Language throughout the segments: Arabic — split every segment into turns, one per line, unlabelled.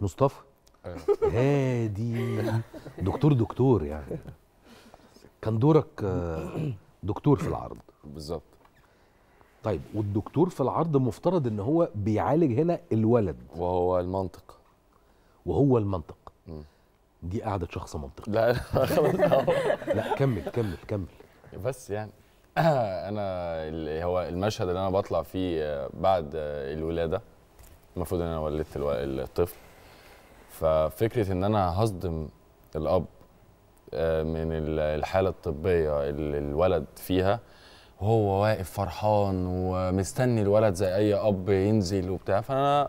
مصطفى هادي آه. دكتور دكتور يعني كان دورك آه، دكتور في العرض بالظبط طيب والدكتور في العرض مفترض ان هو بيعالج هنا الولد وهو المنطق وهو المنطق م. دي قعده شخص منطقي لا لا كمل كمل كمل بس يعني انا
هو المشهد اللي انا بطلع فيه آه، بعد الولاده المفروض ان انا ولدت الطفل ففكره ان انا هصدم الاب آه، من الحاله الطبيه اللي الولد فيها وهو واقف فرحان ومستني الولد زي اي اب ينزل وبتاع فانا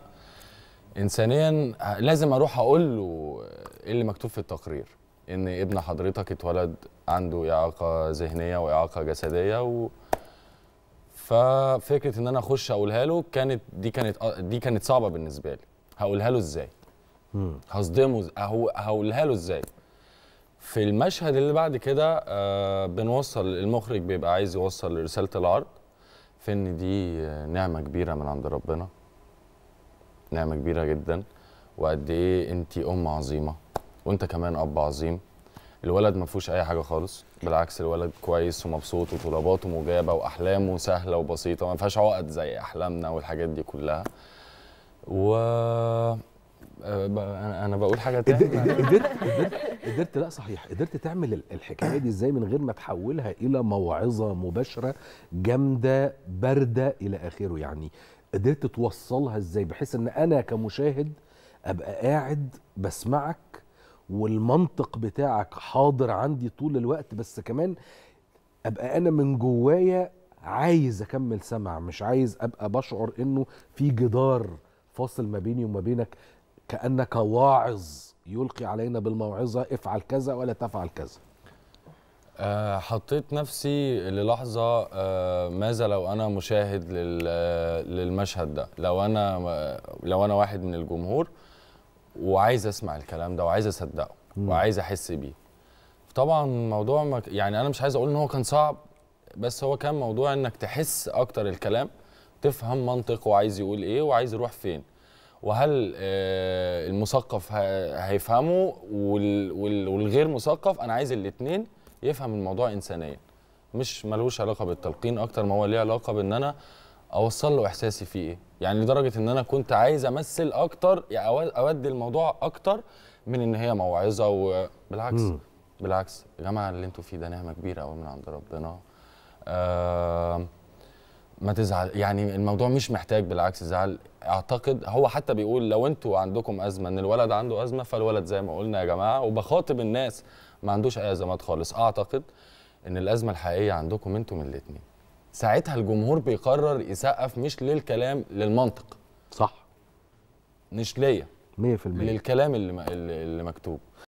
انسانيا لازم اروح اقول له ايه اللي مكتوب في التقرير ان ابن حضرتك اتولد عنده اعاقه ذهنيه واعاقه جسديه و... ففكره ان انا اخش اقولها له كانت دي كانت آه، دي كانت صعبه بالنسبه لي هقولها له ازاي هصدمه هقولها له ازاي في المشهد اللي بعد كده آه بنوصل المخرج بيبقى عايز يوصل رساله العرض في ان دي آه، نعمه كبيره من عند ربنا نعمه كبيره جدا وقد ايه انت ام عظيمه وانت كمان اب عظيم الولد ما فيهوش اي حاجه خالص بالعكس الولد كويس ومبسوط وطلباته مجابه واحلامه سهله وبسيطه ما فيهاش عقد زي احلامنا والحاجات دي كلها و آه، انا بقول حاجه
تانية قدرت قدرت قدرت لا صحيح قدرت تعمل الحكايه دي ازاي من غير ما تحولها الى موعظه مباشره جامده بارده الى اخره يعني قدرت توصلها ازاي بحيث ان انا كمشاهد ابقى قاعد بسمعك والمنطق بتاعك حاضر عندي طول الوقت بس كمان ابقى انا من جوايا عايز اكمل سمع مش عايز ابقى بشعر انه في جدار فاصل ما بيني وما بينك كأنك واعظ يلقي علينا بالموعظة افعل كذا ولا تفعل كذا
أه حطيت نفسي للحظة أه ماذا لو أنا مشاهد آه، للمشهد ده لو أنا آه، لو أنا واحد من الجمهور وعايز أسمع الكلام ده وعايز أصدقه وعايز أحس بيه طبعا موضوع ما يعني أنا مش عايز أقول إن هو كان صعب بس هو كان موضوع إنك تحس أكتر الكلام تفهم منطقه وعايز يقول إيه وعايز يروح فين وهل آه، المثقف هيفهمه والغير مثقف انا عايز الاثنين يفهم الموضوع انسانيا مش ملوش علاقه بالتلقين اكتر ما هو ليه علاقه بان انا اوصل له احساسي فيه ايه يعني لدرجه ان انا كنت عايز امثل اكتر يعني اودي الموضوع اكتر من ان هي موعظه وبالعكس بالعكس يا جماعه اللي انتوا فيه ده نعمه كبيره قوي من عند ربنا آه ما تزعل يعني الموضوع مش محتاج بالعكس زعل اعتقد هو حتى بيقول لو انتوا عندكم ازمه ان الولد عنده ازمه فالولد زي ما قلنا يا جماعه وبخاطب الناس ما عندوش اي ازمات خالص اعتقد ان الازمه الحقيقيه عندكم انتم الاثنين ساعتها الجمهور بيقرر يسقف مش للكلام للمنطق صح مش ليا 100% للكلام اللي, اللي مكتوب